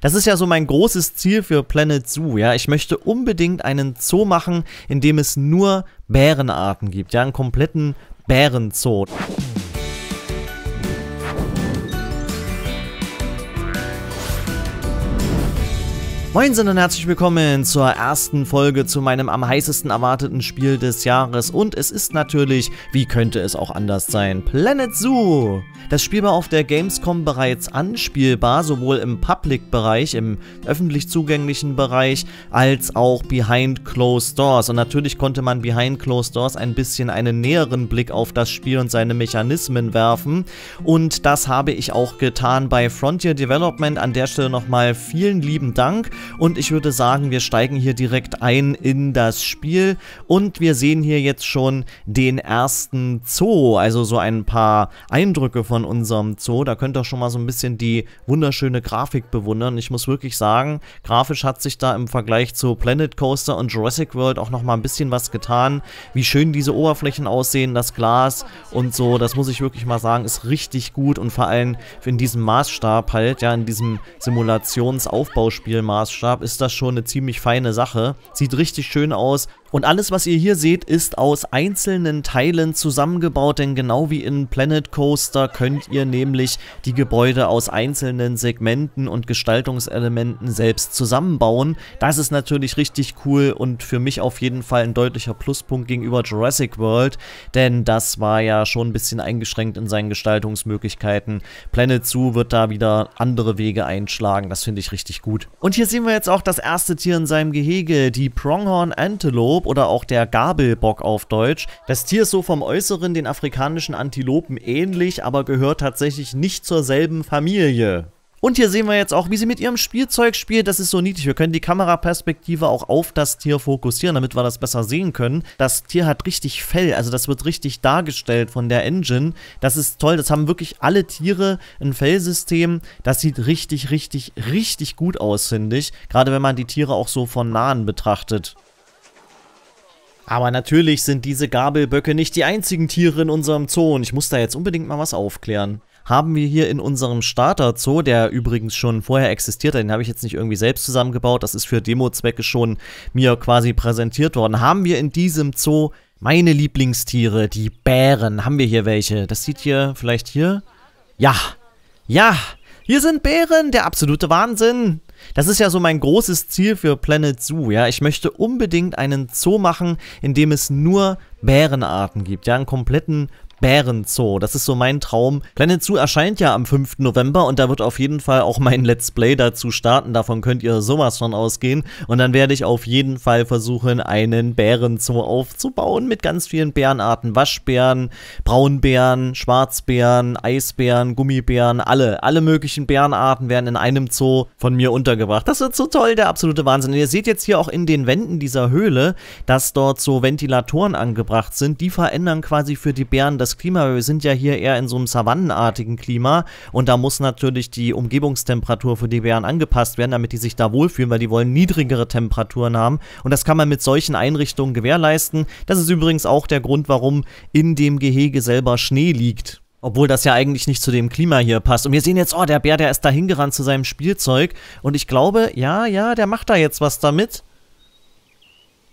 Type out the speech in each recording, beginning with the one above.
Das ist ja so mein großes Ziel für Planet Zoo, ja. Ich möchte unbedingt einen Zoo machen, in dem es nur Bärenarten gibt, ja, einen kompletten Bärenzoo. Moinsen und herzlich willkommen zur ersten Folge zu meinem am heißesten erwarteten Spiel des Jahres und es ist natürlich, wie könnte es auch anders sein, Planet Zoo! Das Spiel war auf der Gamescom bereits anspielbar, sowohl im Public-Bereich, im öffentlich zugänglichen Bereich, als auch Behind Closed Doors und natürlich konnte man Behind Closed Doors ein bisschen einen näheren Blick auf das Spiel und seine Mechanismen werfen und das habe ich auch getan bei Frontier Development, an der Stelle nochmal vielen lieben Dank und ich würde sagen, wir steigen hier direkt ein in das Spiel. Und wir sehen hier jetzt schon den ersten Zoo, also so ein paar Eindrücke von unserem Zoo. Da könnt ihr schon mal so ein bisschen die wunderschöne Grafik bewundern. Ich muss wirklich sagen, grafisch hat sich da im Vergleich zu Planet Coaster und Jurassic World auch nochmal ein bisschen was getan. Wie schön diese Oberflächen aussehen, das Glas und so, das muss ich wirklich mal sagen, ist richtig gut und vor allem in diesem Maßstab halt, ja, in diesem Simulationsaufbauspiel-Maßstab Maßstab ist das schon eine ziemlich feine Sache. Sieht richtig schön aus, und alles, was ihr hier seht, ist aus einzelnen Teilen zusammengebaut, denn genau wie in Planet Coaster könnt ihr nämlich die Gebäude aus einzelnen Segmenten und Gestaltungselementen selbst zusammenbauen. Das ist natürlich richtig cool und für mich auf jeden Fall ein deutlicher Pluspunkt gegenüber Jurassic World, denn das war ja schon ein bisschen eingeschränkt in seinen Gestaltungsmöglichkeiten. Planet Zoo wird da wieder andere Wege einschlagen, das finde ich richtig gut. Und hier sehen wir jetzt auch das erste Tier in seinem Gehege, die Pronghorn Antelope. Antilop oder auch der Gabelbock auf Deutsch. Das Tier ist so vom Äußeren den afrikanischen Antilopen ähnlich, aber gehört tatsächlich nicht zur selben Familie. Und hier sehen wir jetzt auch, wie sie mit ihrem Spielzeug spielt. Das ist so niedlich. Wir können die Kameraperspektive auch auf das Tier fokussieren, damit wir das besser sehen können. Das Tier hat richtig Fell, also das wird richtig dargestellt von der Engine. Das ist toll. Das haben wirklich alle Tiere ein Fellsystem. Das sieht richtig, richtig, richtig gut aus, finde ich. Gerade wenn man die Tiere auch so von nahen betrachtet. Aber natürlich sind diese Gabelböcke nicht die einzigen Tiere in unserem Zoo und ich muss da jetzt unbedingt mal was aufklären haben wir hier in unserem Starter Zoo, der übrigens schon vorher existiert, den habe ich jetzt nicht irgendwie selbst zusammengebaut, das ist für Demo-Zwecke schon mir quasi präsentiert worden, haben wir in diesem Zoo meine Lieblingstiere, die Bären. Haben wir hier welche? Das sieht hier vielleicht hier? Ja, ja, hier sind Bären, der absolute Wahnsinn. Das ist ja so mein großes Ziel für Planet Zoo, ja. Ich möchte unbedingt einen Zoo machen, in dem es nur Bärenarten gibt, ja, einen kompletten Bärenzoo. Das ist so mein Traum. Planet Zoo erscheint ja am 5. November und da wird auf jeden Fall auch mein Let's Play dazu starten. Davon könnt ihr sowas von ausgehen. Und dann werde ich auf jeden Fall versuchen, einen Bärenzoo aufzubauen mit ganz vielen Bärenarten. Waschbären, Braunbären, Schwarzbären, Eisbären, Gummibären, alle. Alle möglichen Bärenarten werden in einem Zoo von mir untergebracht. Das wird so toll, der absolute Wahnsinn. Und ihr seht jetzt hier auch in den Wänden dieser Höhle, dass dort so Ventilatoren angebracht sind. Die verändern quasi für die Bären das das Klima, wir sind ja hier eher in so einem savannenartigen Klima und da muss natürlich die Umgebungstemperatur für die Bären angepasst werden, damit die sich da wohlfühlen, weil die wollen niedrigere Temperaturen haben und das kann man mit solchen Einrichtungen gewährleisten. Das ist übrigens auch der Grund, warum in dem Gehege selber Schnee liegt. Obwohl das ja eigentlich nicht zu dem Klima hier passt. Und wir sehen jetzt, oh, der Bär, der ist da hingerannt zu seinem Spielzeug. Und ich glaube, ja, ja, der macht da jetzt was damit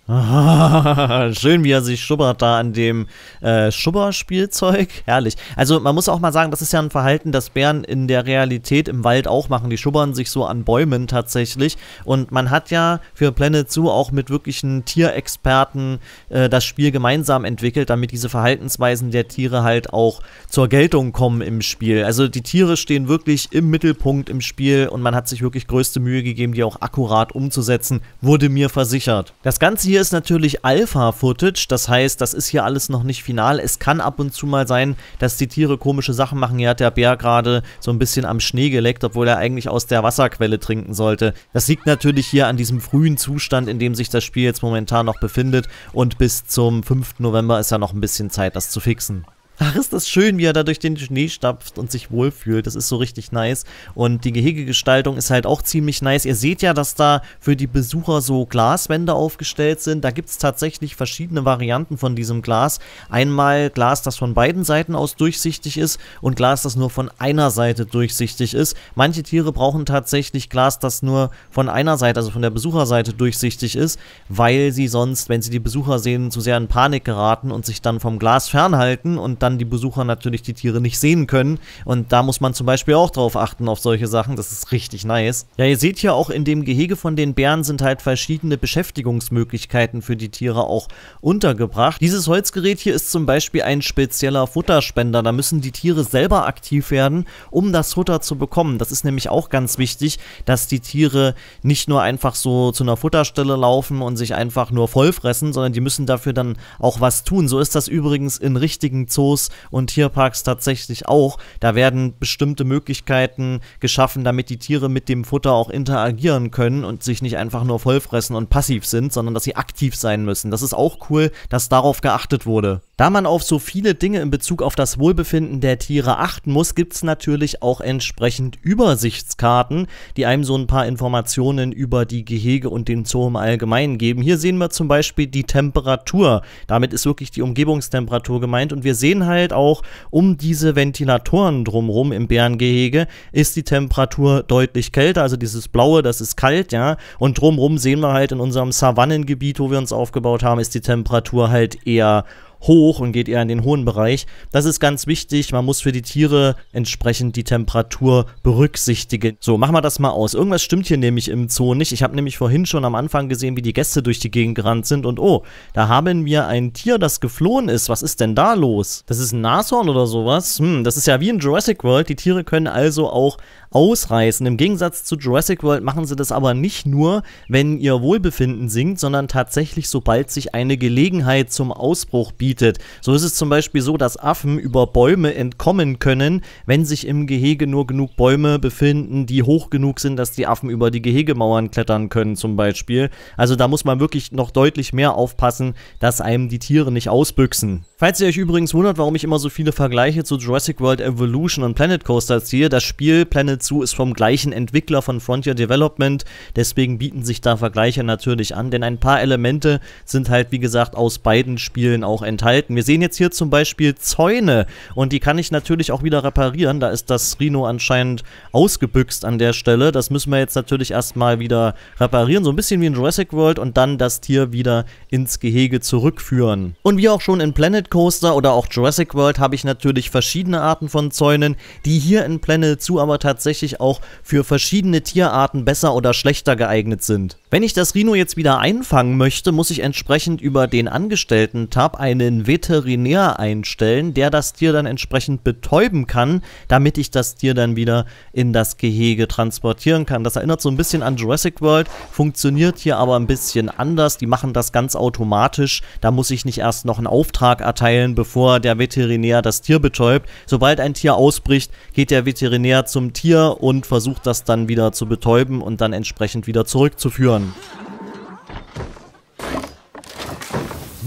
schön, wie er sich schubbert da an dem äh, Schubberspielzeug. Herrlich. Also man muss auch mal sagen, das ist ja ein Verhalten, das Bären in der Realität im Wald auch machen. Die schubbern sich so an Bäumen tatsächlich. Und man hat ja für Planet Zoo auch mit wirklichen Tierexperten äh, das Spiel gemeinsam entwickelt, damit diese Verhaltensweisen der Tiere halt auch zur Geltung kommen im Spiel. Also die Tiere stehen wirklich im Mittelpunkt im Spiel und man hat sich wirklich größte Mühe gegeben, die auch akkurat umzusetzen, wurde mir versichert. Das Ganze hier hier ist natürlich Alpha-Footage, das heißt, das ist hier alles noch nicht final. Es kann ab und zu mal sein, dass die Tiere komische Sachen machen. Hier hat der Bär gerade so ein bisschen am Schnee geleckt, obwohl er eigentlich aus der Wasserquelle trinken sollte. Das liegt natürlich hier an diesem frühen Zustand, in dem sich das Spiel jetzt momentan noch befindet. Und bis zum 5. November ist ja noch ein bisschen Zeit, das zu fixen. Ach, ist das schön, wie er da durch den Schnee stapft und sich wohlfühlt. Das ist so richtig nice. Und die Gehegegestaltung ist halt auch ziemlich nice. Ihr seht ja, dass da für die Besucher so Glaswände aufgestellt sind. Da gibt es tatsächlich verschiedene Varianten von diesem Glas. Einmal Glas, das von beiden Seiten aus durchsichtig ist und Glas, das nur von einer Seite durchsichtig ist. Manche Tiere brauchen tatsächlich Glas, das nur von einer Seite, also von der Besucherseite durchsichtig ist, weil sie sonst, wenn sie die Besucher sehen, zu sehr in Panik geraten und sich dann vom Glas fernhalten und dann dann die Besucher natürlich die Tiere nicht sehen können. Und da muss man zum Beispiel auch drauf achten, auf solche Sachen. Das ist richtig nice. Ja, ihr seht hier auch in dem Gehege von den Bären sind halt verschiedene Beschäftigungsmöglichkeiten für die Tiere auch untergebracht. Dieses Holzgerät hier ist zum Beispiel ein spezieller Futterspender. Da müssen die Tiere selber aktiv werden, um das Futter zu bekommen. Das ist nämlich auch ganz wichtig, dass die Tiere nicht nur einfach so zu einer Futterstelle laufen und sich einfach nur vollfressen, sondern die müssen dafür dann auch was tun. So ist das übrigens in richtigen Zoos Zoos und Tierparks tatsächlich auch. Da werden bestimmte Möglichkeiten geschaffen, damit die Tiere mit dem Futter auch interagieren können und sich nicht einfach nur vollfressen und passiv sind, sondern dass sie aktiv sein müssen. Das ist auch cool, dass darauf geachtet wurde. Da man auf so viele Dinge in Bezug auf das Wohlbefinden der Tiere achten muss, gibt es natürlich auch entsprechend Übersichtskarten, die einem so ein paar Informationen über die Gehege und den Zoo im Allgemeinen geben. Hier sehen wir zum Beispiel die Temperatur. Damit ist wirklich die Umgebungstemperatur gemeint und wir sehen halt auch um diese Ventilatoren drumrum im Bärengehege ist die Temperatur deutlich kälter. Also dieses Blaue, das ist kalt, ja. Und drumrum sehen wir halt in unserem Savannengebiet, wo wir uns aufgebaut haben, ist die Temperatur halt eher hoch und geht eher in den hohen Bereich. Das ist ganz wichtig. Man muss für die Tiere entsprechend die Temperatur berücksichtigen. So, machen wir das mal aus. Irgendwas stimmt hier nämlich im Zoo nicht. Ich habe nämlich vorhin schon am Anfang gesehen, wie die Gäste durch die Gegend gerannt sind und oh, da haben wir ein Tier, das geflohen ist. Was ist denn da los? Das ist ein Nashorn oder sowas? Hm, das ist ja wie in Jurassic World. Die Tiere können also auch ausreißen. Im Gegensatz zu Jurassic World machen sie das aber nicht nur, wenn ihr Wohlbefinden sinkt, sondern tatsächlich, sobald sich eine Gelegenheit zum Ausbruch bietet. So ist es zum Beispiel so, dass Affen über Bäume entkommen können, wenn sich im Gehege nur genug Bäume befinden, die hoch genug sind, dass die Affen über die Gehegemauern klettern können, zum Beispiel. Also da muss man wirklich noch deutlich mehr aufpassen, dass einem die Tiere nicht ausbüchsen. Falls ihr euch übrigens wundert, warum ich immer so viele Vergleiche zu Jurassic World Evolution und Planet Coaster ziehe, das Spiel Planet dazu ist vom gleichen Entwickler von Frontier Development, deswegen bieten sich da Vergleiche natürlich an, denn ein paar Elemente sind halt, wie gesagt, aus beiden Spielen auch enthalten. Wir sehen jetzt hier zum Beispiel Zäune und die kann ich natürlich auch wieder reparieren, da ist das Rhino anscheinend ausgebüxt an der Stelle. Das müssen wir jetzt natürlich erstmal wieder reparieren, so ein bisschen wie in Jurassic World und dann das Tier wieder ins Gehege zurückführen. Und wie auch schon in Planet Coaster oder auch Jurassic World habe ich natürlich verschiedene Arten von Zäunen, die hier in Planet Zoo aber tatsächlich tatsächlich auch für verschiedene Tierarten besser oder schlechter geeignet sind. Wenn ich das Rhino jetzt wieder einfangen möchte, muss ich entsprechend über den Angestellten-Tab einen Veterinär einstellen, der das Tier dann entsprechend betäuben kann, damit ich das Tier dann wieder in das Gehege transportieren kann. Das erinnert so ein bisschen an Jurassic World, funktioniert hier aber ein bisschen anders. Die machen das ganz automatisch. Da muss ich nicht erst noch einen Auftrag erteilen, bevor der Veterinär das Tier betäubt. Sobald ein Tier ausbricht, geht der Veterinär zum Tier Tier und versucht das dann wieder zu betäuben und dann entsprechend wieder zurückzuführen.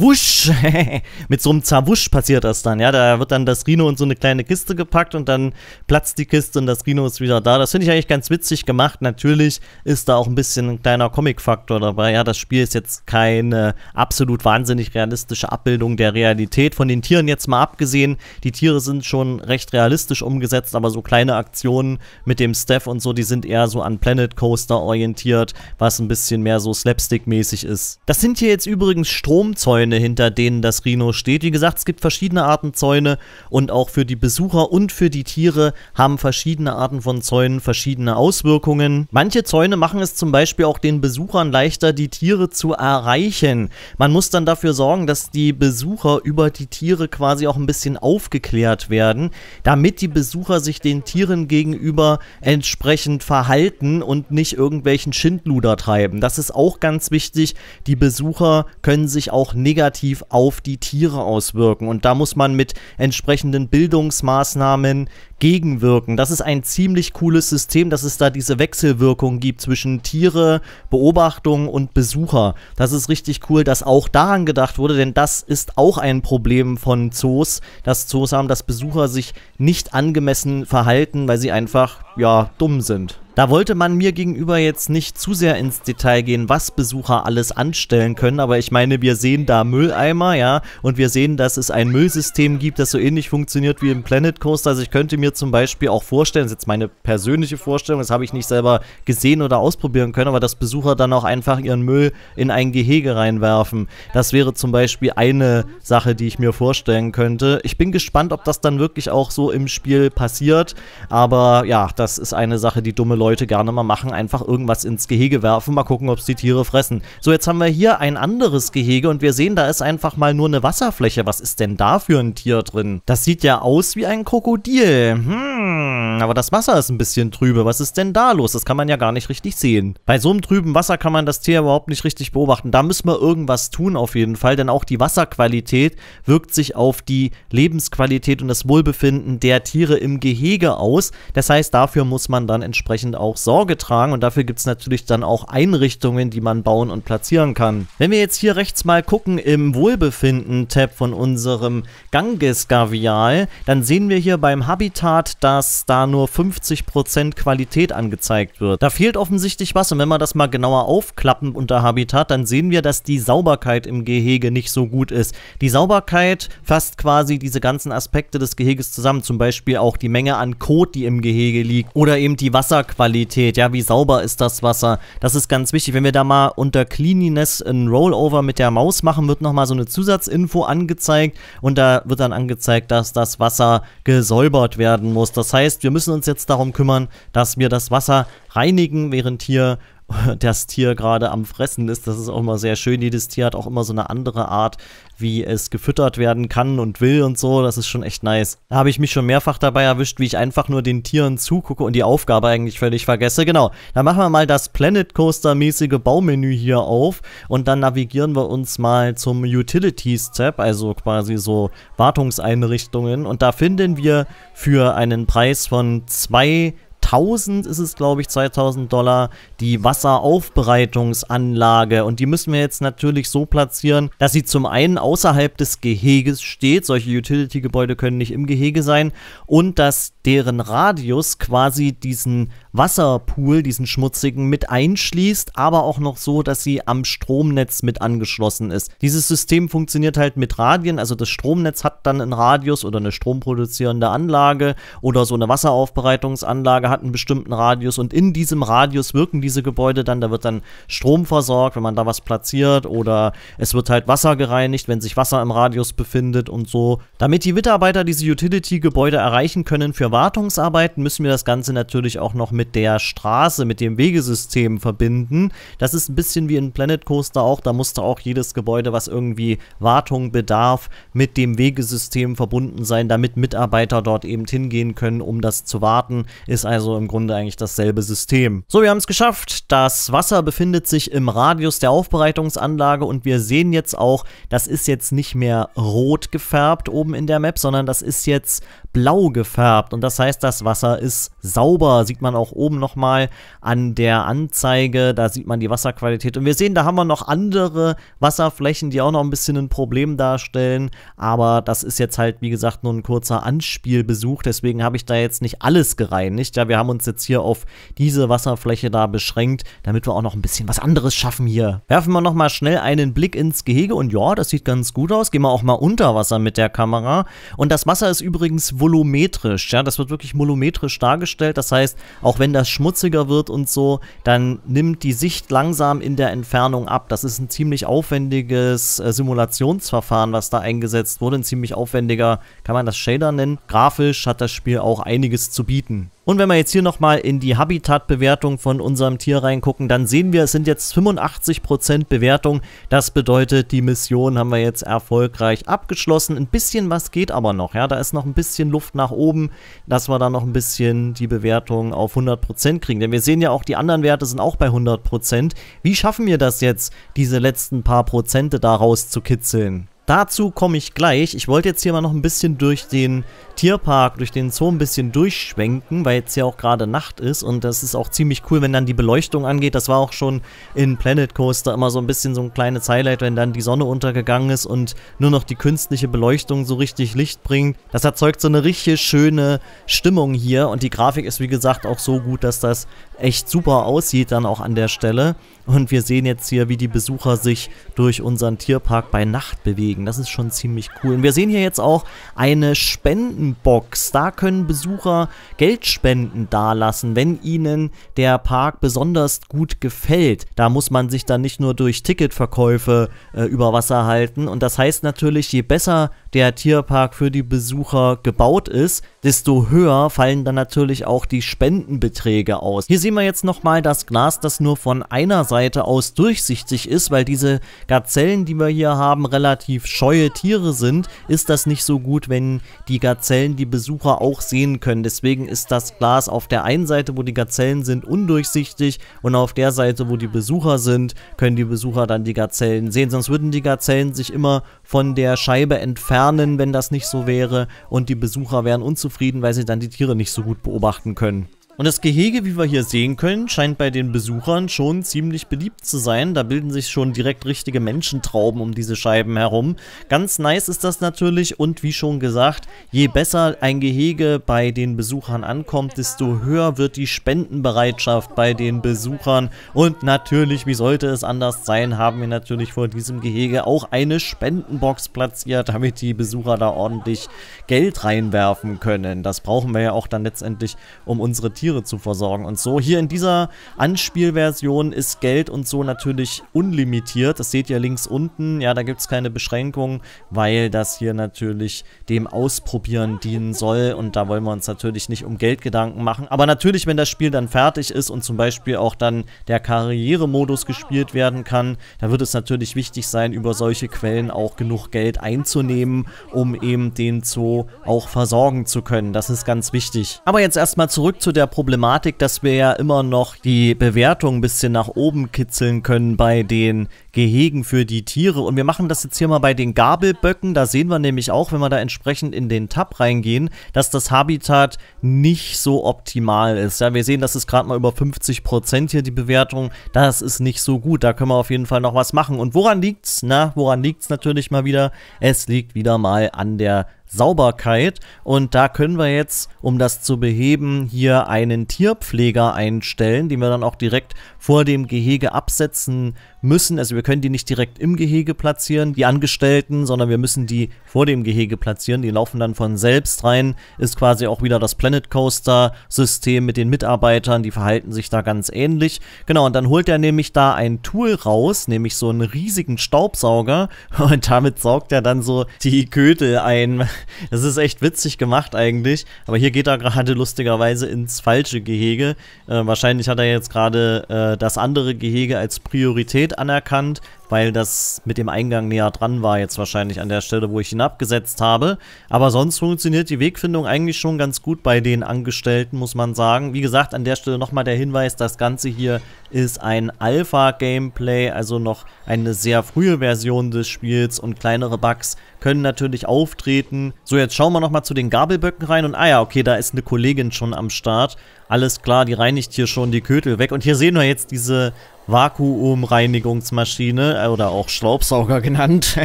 Zawusch, mit so einem Zawusch passiert das dann, ja, da wird dann das Rhino in so eine kleine Kiste gepackt und dann platzt die Kiste und das Rhino ist wieder da. Das finde ich eigentlich ganz witzig gemacht. Natürlich ist da auch ein bisschen ein kleiner Comic-Faktor dabei, ja, das Spiel ist jetzt keine absolut wahnsinnig realistische Abbildung der Realität. Von den Tieren jetzt mal abgesehen, die Tiere sind schon recht realistisch umgesetzt, aber so kleine Aktionen mit dem Steph und so, die sind eher so an Planet Coaster orientiert, was ein bisschen mehr so Slapstick-mäßig ist. Das sind hier jetzt übrigens Stromzäune Zäune, hinter denen das Rhino steht. Wie gesagt, es gibt verschiedene Arten Zäune und auch für die Besucher und für die Tiere haben verschiedene Arten von Zäunen verschiedene Auswirkungen. Manche Zäune machen es zum Beispiel auch den Besuchern leichter, die Tiere zu erreichen. Man muss dann dafür sorgen, dass die Besucher über die Tiere quasi auch ein bisschen aufgeklärt werden, damit die Besucher sich den Tieren gegenüber entsprechend verhalten und nicht irgendwelchen Schindluder treiben. Das ist auch ganz wichtig. Die Besucher können sich auch nicht negativ auf die Tiere auswirken. Und da muss man mit entsprechenden Bildungsmaßnahmen gegenwirken. Das ist ein ziemlich cooles System, dass es da diese Wechselwirkung gibt zwischen Tiere, Beobachtung und Besucher. Das ist richtig cool, dass auch daran gedacht wurde, denn das ist auch ein Problem von Zoos, dass Zoos haben, dass Besucher sich nicht angemessen verhalten, weil sie einfach, ja, dumm sind. Da wollte man mir gegenüber jetzt nicht zu sehr ins Detail gehen, was Besucher alles anstellen können, aber ich meine, wir sehen da Mülleimer, ja, und wir sehen, dass es ein Müllsystem gibt, das so ähnlich funktioniert wie im Planet Coaster. Also ich könnte mir zum Beispiel auch vorstellen, das ist jetzt meine persönliche Vorstellung, das habe ich nicht selber gesehen oder ausprobieren können, aber dass Besucher dann auch einfach ihren Müll in ein Gehege reinwerfen. Das wäre zum Beispiel eine Sache, die ich mir vorstellen könnte. Ich bin gespannt, ob das dann wirklich auch so im Spiel passiert, aber ja, das ist eine Sache, die dumme Leute Leute gerne mal machen, einfach irgendwas ins Gehege werfen, mal gucken, ob es die Tiere fressen. So, jetzt haben wir hier ein anderes Gehege und wir sehen, da ist einfach mal nur eine Wasserfläche. Was ist denn da für ein Tier drin? Das sieht ja aus wie ein Krokodil. Hm, aber das Wasser ist ein bisschen trübe. Was ist denn da los? Das kann man ja gar nicht richtig sehen. Bei so einem trüben Wasser kann man das Tier überhaupt nicht richtig beobachten. Da müssen wir irgendwas tun auf jeden Fall, denn auch die Wasserqualität wirkt sich auf die Lebensqualität und das Wohlbefinden der Tiere im Gehege aus. Das heißt, dafür muss man dann entsprechend entsprechend auch Sorge tragen und dafür gibt es natürlich dann auch Einrichtungen, die man bauen und platzieren kann. Wenn wir jetzt hier rechts mal gucken im Wohlbefinden-Tab von unserem Ganges-Gavial, dann sehen wir hier beim Habitat, dass da nur 50% Qualität angezeigt wird. Da fehlt offensichtlich was und wenn wir das mal genauer aufklappen unter Habitat, dann sehen wir, dass die Sauberkeit im Gehege nicht so gut ist. Die Sauberkeit fasst quasi diese ganzen Aspekte des Geheges zusammen, zum Beispiel auch die Menge an Kot, die im Gehege liegt oder eben die Wasserqualität Wasserqualität, ja, wie sauber ist das Wasser? Das ist ganz wichtig. Wenn wir da mal unter Cleaniness ein Rollover mit der Maus machen, wird nochmal so eine Zusatzinfo angezeigt und da wird dann angezeigt, dass das Wasser gesäubert werden muss. Das heißt, wir müssen uns jetzt darum kümmern, dass wir das Wasser reinigen, während hier das Tier gerade am Fressen ist. Das ist auch immer sehr schön. Jedes Tier hat auch immer so eine andere Art, wie es gefüttert werden kann und will und so. Das ist schon echt nice. Da habe ich mich schon mehrfach dabei erwischt, wie ich einfach nur den Tieren zugucke und die Aufgabe eigentlich völlig vergesse. Genau, dann machen wir mal das Planet Coaster-mäßige Baumenü hier auf und dann navigieren wir uns mal zum Utilities-Tab, also quasi so Wartungseinrichtungen. Und da finden wir für einen Preis von 2 1000 ist es, glaube ich, 2000 Dollar, die Wasseraufbereitungsanlage. Und die müssen wir jetzt natürlich so platzieren, dass sie zum einen außerhalb des Geheges steht. Solche Utility-Gebäude können nicht im Gehege sein. Und dass deren Radius quasi diesen Wasserpool, diesen schmutzigen, mit einschließt, aber auch noch so, dass sie am Stromnetz mit angeschlossen ist. Dieses System funktioniert halt mit Radien, also das Stromnetz hat dann einen Radius oder eine stromproduzierende Anlage oder so eine Wasseraufbereitungsanlage hat einen bestimmten Radius und in diesem Radius wirken diese Gebäude dann, da wird dann Strom versorgt, wenn man da was platziert oder es wird halt Wasser gereinigt, wenn sich Wasser im Radius befindet und so. Damit die Mitarbeiter diese Utility-Gebäude erreichen können für Wartungsarbeiten, müssen wir das Ganze natürlich auch noch mit mit der Straße, mit dem Wegesystem verbinden. Das ist ein bisschen wie ein Planet Coaster auch. Da musste auch jedes Gebäude, was irgendwie Wartung bedarf, mit dem Wegesystem verbunden sein, damit Mitarbeiter dort eben hingehen können, um das zu warten. Ist also im Grunde eigentlich dasselbe System. So, wir haben es geschafft. Das Wasser befindet sich im Radius der Aufbereitungsanlage und wir sehen jetzt auch, das ist jetzt nicht mehr rot gefärbt oben in der Map, sondern das ist jetzt blau gefärbt und das heißt, das Wasser ist sauber. Sieht man auch oben nochmal an der Anzeige, da sieht man die Wasserqualität. Und wir sehen, da haben wir noch andere Wasserflächen, die auch noch ein bisschen ein Problem darstellen. Aber das ist jetzt halt, wie gesagt, nur ein kurzer Anspielbesuch. Deswegen habe ich da jetzt nicht alles gereinigt. Ja, wir haben uns jetzt hier auf diese Wasserfläche da beschränkt, damit wir auch noch ein bisschen was anderes schaffen hier. Werfen wir nochmal schnell einen Blick ins Gehege und ja, das sieht ganz gut aus. Gehen wir auch mal unter Wasser mit der Kamera. Und das Wasser ist übrigens volumetrisch, ja, das wird wirklich volumetrisch dargestellt. Das heißt, auch wenn das schmutziger wird und so, dann nimmt die Sicht langsam in der Entfernung ab. Das ist ein ziemlich aufwendiges äh, Simulationsverfahren, was da eingesetzt wurde. Ein ziemlich aufwendiger, kann man das Shader nennen. Grafisch hat das Spiel auch einiges zu bieten. Und wenn wir jetzt hier nochmal in die Habitat-Bewertung von unserem Tier reingucken, dann sehen wir, es sind jetzt 85% Bewertung. Das bedeutet, die Mission haben wir jetzt erfolgreich abgeschlossen. Ein bisschen was geht aber noch, ja. Da ist noch ein bisschen Luft nach oben, dass wir da noch ein bisschen die Bewertung auf 100% kriegen. Denn wir sehen ja auch, die anderen Werte sind auch bei 100%. Wie schaffen wir das jetzt, diese letzten paar Prozente daraus zu kitzeln? Dazu komme ich gleich. Ich wollte jetzt hier mal noch ein bisschen durch den Tierpark, durch den Zoo ein bisschen durchschwenken, weil jetzt ja auch gerade Nacht ist und das ist auch ziemlich cool, wenn dann die Beleuchtung angeht. Das war auch schon in Planet Coaster immer so ein bisschen so ein kleines Highlight, wenn dann die Sonne untergegangen ist und nur noch die künstliche Beleuchtung so richtig Licht bringt. Das erzeugt so eine richtig schöne Stimmung hier und die Grafik ist wie gesagt auch so gut, dass das echt super aussieht dann auch an der Stelle. Und wir sehen jetzt hier, wie die Besucher sich durch unseren Tierpark bei Nacht bewegen. Das ist schon ziemlich cool. Und wir sehen hier jetzt auch eine Spenden Box. Da können Besucher Geldspenden dalassen, wenn ihnen der Park besonders gut gefällt. Da muss man sich dann nicht nur durch Ticketverkäufe äh, über Wasser halten. Und das heißt natürlich, je besser der Tierpark für die Besucher gebaut ist, desto höher fallen dann natürlich auch die Spendenbeträge aus. Hier sehen wir jetzt nochmal das Glas, das nur von einer Seite aus durchsichtig ist, weil diese Gazellen, die wir hier haben, relativ scheue Tiere sind, ist das nicht so gut, wenn die Gazellen Gazellen die Besucher auch sehen können. Deswegen ist das Glas auf der einen Seite, wo die Gazellen sind, undurchsichtig und auf der Seite, wo die Besucher sind, können die Besucher dann die Gazellen sehen. Sonst würden die Gazellen sich immer von der Scheibe entfernen, wenn das nicht so wäre und die Besucher wären unzufrieden, weil sie dann die Tiere nicht so gut beobachten können. Und das Gehege, wie wir hier sehen können, scheint bei den Besuchern schon ziemlich beliebt zu sein. Da bilden sich schon direkt richtige Menschentrauben um diese Scheiben herum. Ganz nice ist das natürlich und wie schon gesagt, je besser ein Gehege bei den Besuchern ankommt, desto höher wird die Spendenbereitschaft bei den Besuchern. Und natürlich, wie sollte es anders sein, haben wir natürlich vor diesem Gehege auch eine Spendenbox platziert, damit die Besucher da ordentlich Geld reinwerfen können. Das brauchen wir ja auch dann letztendlich, um unsere Tiere Tiere zu versorgen und so. Hier in dieser Anspielversion ist Geld und so natürlich unlimitiert. Das seht ihr links unten. Ja, da gibt es keine Beschränkungen, weil das hier natürlich dem Ausprobieren dienen soll. Und da wollen wir uns natürlich nicht um Geld Gedanken machen. Aber natürlich, wenn das Spiel dann fertig ist und zum Beispiel auch dann der Karrieremodus gespielt werden kann, da wird es natürlich wichtig sein, über solche Quellen auch genug Geld einzunehmen, um eben den Zoo auch versorgen zu können. Das ist ganz wichtig. Aber jetzt erstmal zurück zu der Problematik, dass wir ja immer noch die Bewertung ein bisschen nach oben kitzeln können bei den Gehegen für die Tiere. Und wir machen das jetzt hier mal bei den Gabelböcken. Da sehen wir nämlich auch, wenn wir da entsprechend in den Tab reingehen, dass das Habitat nicht so optimal ist. Ja, wir sehen, das ist gerade mal über 50% hier die Bewertung. Das ist nicht so gut. Da können wir auf jeden Fall noch was machen. Und woran liegt's? Na, woran liegt's natürlich mal wieder? Es liegt wieder mal an der Sauberkeit. Und da können wir jetzt, um das zu beheben, hier einen Tierpfleger einstellen, den wir dann auch direkt vor dem Gehege absetzen müssen. Also wir können die nicht direkt im Gehege platzieren, die Angestellten, sondern wir müssen die vor dem Gehege platzieren. Die laufen dann von selbst rein. Ist quasi auch wieder das Planet Coaster System mit den Mitarbeitern. Die verhalten sich da ganz ähnlich. Genau, und dann holt er nämlich da ein Tool raus, nämlich so einen riesigen Staubsauger. Und damit saugt er dann so die Kötel ein. Das ist echt witzig gemacht eigentlich. Aber hier geht er gerade lustigerweise ins falsche Gehege. Äh, wahrscheinlich hat er jetzt gerade äh, äh, das andere Gehege als Priorität anerkannt, weil das mit dem Eingang näher dran war jetzt wahrscheinlich an der Stelle, wo ich ihn abgesetzt habe. Aber sonst funktioniert die Wegfindung eigentlich schon ganz gut bei den Angestellten, muss man sagen. Wie gesagt, an der Stelle nochmal der Hinweis, das Ganze hier ist ein Alpha-Gameplay, also noch eine sehr frühe Version des Spiels und kleinere Bugs können natürlich auftreten. So, jetzt schauen wir nochmal zu den Gabelböcken rein. Und ah ja, okay, da ist eine Kollegin schon am Start. Alles klar, die reinigt hier schon die Kötel weg. Und hier sehen wir jetzt diese Vakuumreinigungsmaschine äh, oder auch Schlaubsauger genannt.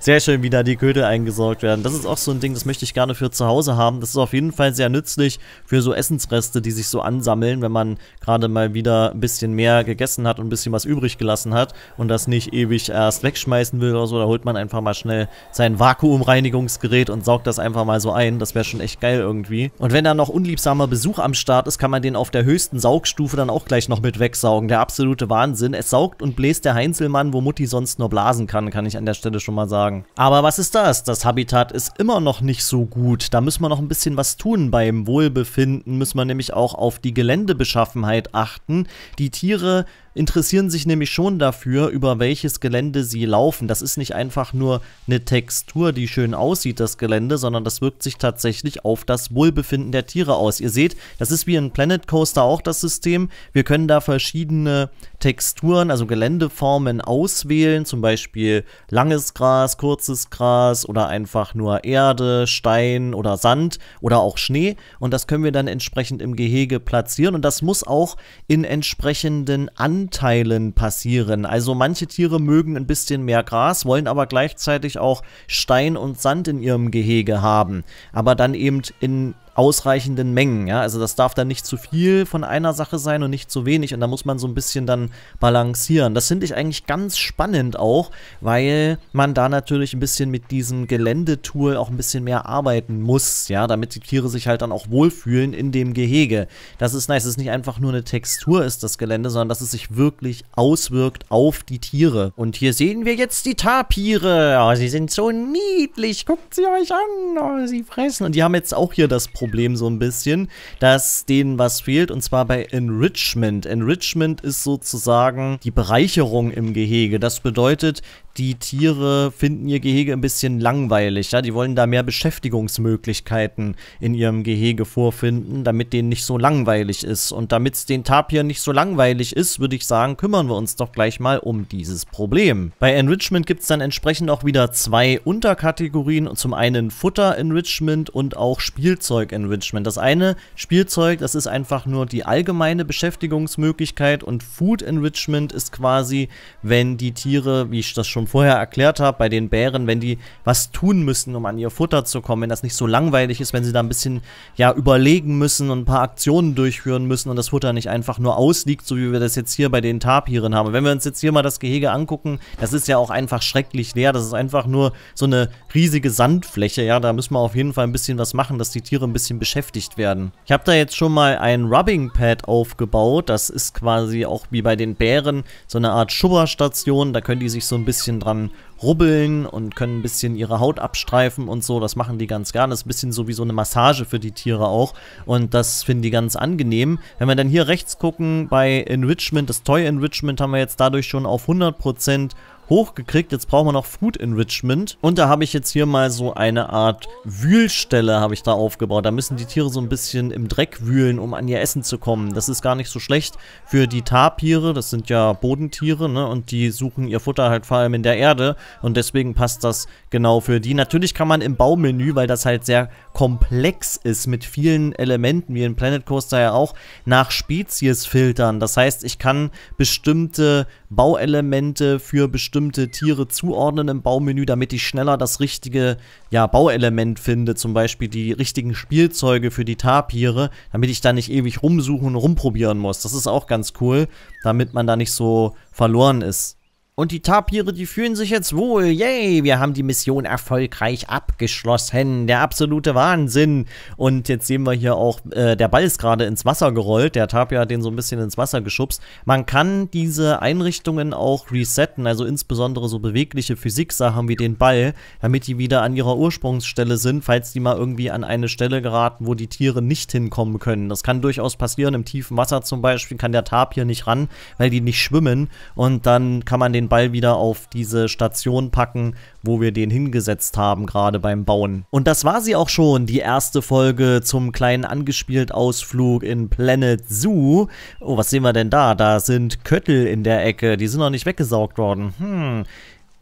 sehr schön, wie da die Köder eingesorgt werden. Das ist auch so ein Ding, das möchte ich gerne für zu Hause haben. Das ist auf jeden Fall sehr nützlich für so Essensreste, die sich so ansammeln, wenn man gerade mal wieder ein bisschen mehr gegessen hat und ein bisschen was übrig gelassen hat und das nicht ewig erst wegschmeißen will oder so. Da holt man einfach mal schnell sein Vakuumreinigungsgerät und saugt das einfach mal so ein. Das wäre schon echt geil irgendwie. Und wenn da noch unliebsamer Besuch am Start ist, kann man den auf der höchsten Saugstufe dann auch gleich noch mit wegsaugen. Der absolute Wahnsinn. Es saugt und bläst der Heinzelmann, wo Mutti sonst nur blasen kann, kann ich an der Stelle schon mal sagen. Aber was ist das? Das Habitat ist immer noch nicht so gut. Da müssen wir noch ein bisschen was tun. Beim Wohlbefinden müssen wir nämlich auch auf die Geländebeschaffenheit achten. Die Tiere interessieren sich nämlich schon dafür, über welches Gelände sie laufen. Das ist nicht einfach nur eine Textur, die schön aussieht, das Gelände, sondern das wirkt sich tatsächlich auf das Wohlbefinden der Tiere aus. Ihr seht, das ist wie in Planet Coaster auch das System. Wir können da verschiedene Texturen, also Geländeformen auswählen, zum Beispiel langes Gras, kurzes Gras oder einfach nur Erde, Stein oder Sand oder auch Schnee. Und das können wir dann entsprechend im Gehege platzieren. Und das muss auch in entsprechenden anderen Anteilen passieren. Also manche Tiere mögen ein bisschen mehr Gras, wollen aber gleichzeitig auch Stein und Sand in ihrem Gehege haben, aber dann eben in ausreichenden Mengen. Ja? Also das darf dann nicht zu viel von einer Sache sein und nicht zu wenig. Und da muss man so ein bisschen dann balancieren. Das finde ich eigentlich ganz spannend auch, weil man da natürlich ein bisschen mit diesem Geländetool auch ein bisschen mehr arbeiten muss, ja, damit die Tiere sich halt dann auch wohlfühlen in dem Gehege. Das ist nice, es ist nicht einfach nur eine Textur ist, das Gelände, sondern dass es sich wirklich auswirkt auf die Tiere. Und hier sehen wir jetzt die Tapire. Oh, sie sind so niedlich. Guckt sie euch an. Oh, sie fressen. Und die haben jetzt auch hier das Problem Problem so ein bisschen, dass denen was fehlt und zwar bei Enrichment. Enrichment ist sozusagen die Bereicherung im Gehege. Das bedeutet, die Tiere finden ihr Gehege ein bisschen langweilig. Ja? Die wollen da mehr Beschäftigungsmöglichkeiten in ihrem Gehege vorfinden, damit denen nicht so langweilig ist. Und damit es den Tapiren nicht so langweilig ist, würde ich sagen, kümmern wir uns doch gleich mal um dieses Problem. Bei Enrichment gibt es dann entsprechend auch wieder zwei Unterkategorien. Zum einen Futter-Enrichment und auch Spielzeug-Enrichment. Das eine Spielzeug, das ist einfach nur die allgemeine Beschäftigungsmöglichkeit und Food-Enrichment ist quasi, wenn die Tiere, wie ich das schon vorher erklärt habe, bei den Bären, wenn die was tun müssen, um an ihr Futter zu kommen, wenn das nicht so langweilig ist, wenn sie da ein bisschen ja überlegen müssen und ein paar Aktionen durchführen müssen und das Futter nicht einfach nur ausliegt, so wie wir das jetzt hier bei den Tapiren haben. Wenn wir uns jetzt hier mal das Gehege angucken, das ist ja auch einfach schrecklich leer, das ist einfach nur so eine riesige Sandfläche, ja, da müssen wir auf jeden Fall ein bisschen was machen, dass die Tiere ein bisschen beschäftigt werden. Ich habe da jetzt schon mal ein Rubbing Pad aufgebaut, das ist quasi auch wie bei den Bären so eine Art Schubberstation, da können die sich so ein bisschen bisschen dran rubbeln und können ein bisschen ihre Haut abstreifen und so. Das machen die ganz gerne. Das ist ein bisschen so wie so eine Massage für die Tiere auch. Und das finden die ganz angenehm. Wenn wir dann hier rechts gucken, bei Enrichment, das Toy Enrichment haben wir jetzt dadurch schon auf 100% hochgekriegt. Jetzt brauchen wir noch Food Enrichment. Und da habe ich jetzt hier mal so eine Art Wühlstelle habe ich da aufgebaut. Da müssen die Tiere so ein bisschen im Dreck wühlen, um an ihr Essen zu kommen. Das ist gar nicht so schlecht für die Tapire. Das sind ja Bodentiere, ne? Und die suchen ihr Futter halt vor allem in der Erde. Und deswegen passt das genau für die. Natürlich kann man im Baumenü, weil das halt sehr komplex ist mit vielen Elementen, wie in Planet Coaster ja auch, nach Spezies filtern. Das heißt, ich kann bestimmte Bauelemente für bestimmte bestimmte Tiere zuordnen im Baumenü, damit ich schneller das richtige ja, Bauelement finde, zum Beispiel die richtigen Spielzeuge für die Tapire, damit ich da nicht ewig rumsuchen und rumprobieren muss. Das ist auch ganz cool, damit man da nicht so verloren ist. Und die Tapire, die fühlen sich jetzt wohl. Yay, wir haben die Mission erfolgreich abgeschlossen. Der absolute Wahnsinn. Und jetzt sehen wir hier auch, äh, der Ball ist gerade ins Wasser gerollt. Der Tapir hat den so ein bisschen ins Wasser geschubst. Man kann diese Einrichtungen auch resetten, also insbesondere so bewegliche Physiksachen wie den Ball, damit die wieder an ihrer Ursprungsstelle sind, falls die mal irgendwie an eine Stelle geraten, wo die Tiere nicht hinkommen können. Das kann durchaus passieren. Im tiefen Wasser zum Beispiel kann der Tapir nicht ran, weil die nicht schwimmen. Und dann kann man den Ball wieder auf diese Station packen, wo wir den hingesetzt haben, gerade beim Bauen. Und das war sie auch schon, die erste Folge zum kleinen Angespielt-Ausflug in Planet Zoo. Oh, was sehen wir denn da? Da sind Köttel in der Ecke, die sind noch nicht weggesaugt worden. Hm...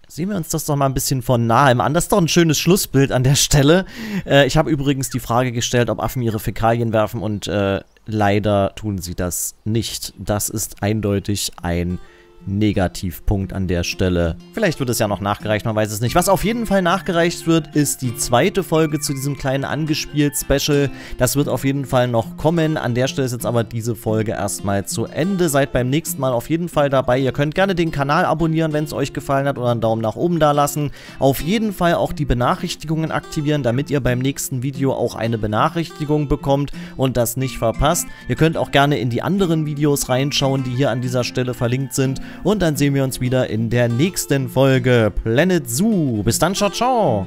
Sehen wir uns das doch mal ein bisschen von nahem an. Das ist doch ein schönes Schlussbild an der Stelle. Äh, ich habe übrigens die Frage gestellt, ob Affen ihre Fäkalien werfen und äh, leider tun sie das nicht. Das ist eindeutig ein Negativpunkt an der Stelle. Vielleicht wird es ja noch nachgereicht, man weiß es nicht. Was auf jeden Fall nachgereicht wird, ist die zweite Folge zu diesem kleinen Angespielt-Special. Das wird auf jeden Fall noch kommen. An der Stelle ist jetzt aber diese Folge erstmal zu Ende. Seid beim nächsten Mal auf jeden Fall dabei. Ihr könnt gerne den Kanal abonnieren, wenn es euch gefallen hat oder einen Daumen nach oben da lassen. Auf jeden Fall auch die Benachrichtigungen aktivieren, damit ihr beim nächsten Video auch eine Benachrichtigung bekommt und das nicht verpasst. Ihr könnt auch gerne in die anderen Videos reinschauen, die hier an dieser Stelle verlinkt sind und dann sehen wir uns wieder in der nächsten Folge Planet Zoo. Bis dann, ciao, ciao.